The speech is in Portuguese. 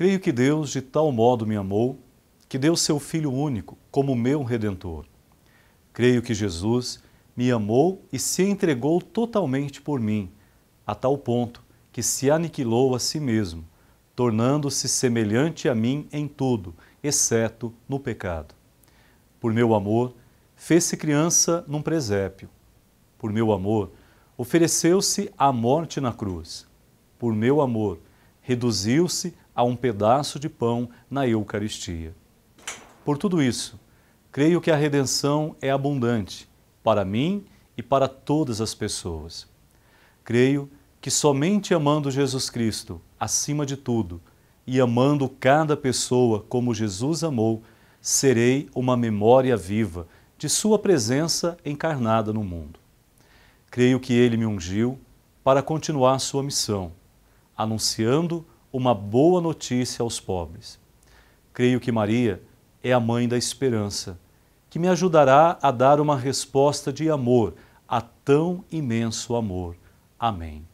Creio que Deus de tal modo me amou que deu seu Filho único como meu redentor. Creio que Jesus me amou e se entregou totalmente por mim, a tal ponto que se aniquilou a si mesmo, tornando-se semelhante a mim em tudo, exceto no pecado. Por meu amor, fez-se criança num presépio. Por meu amor, ofereceu-se à morte na cruz. Por meu amor, reduziu-se a um pedaço de pão na Eucaristia. Por tudo isso, creio que a redenção é abundante para mim e para todas as pessoas. Creio que somente amando Jesus Cristo acima de tudo e amando cada pessoa como Jesus amou, serei uma memória viva de Sua presença encarnada no mundo. Creio que Ele me ungiu para continuar Sua missão, anunciando uma boa notícia aos pobres. Creio que Maria é a mãe da esperança, que me ajudará a dar uma resposta de amor a tão imenso amor. Amém.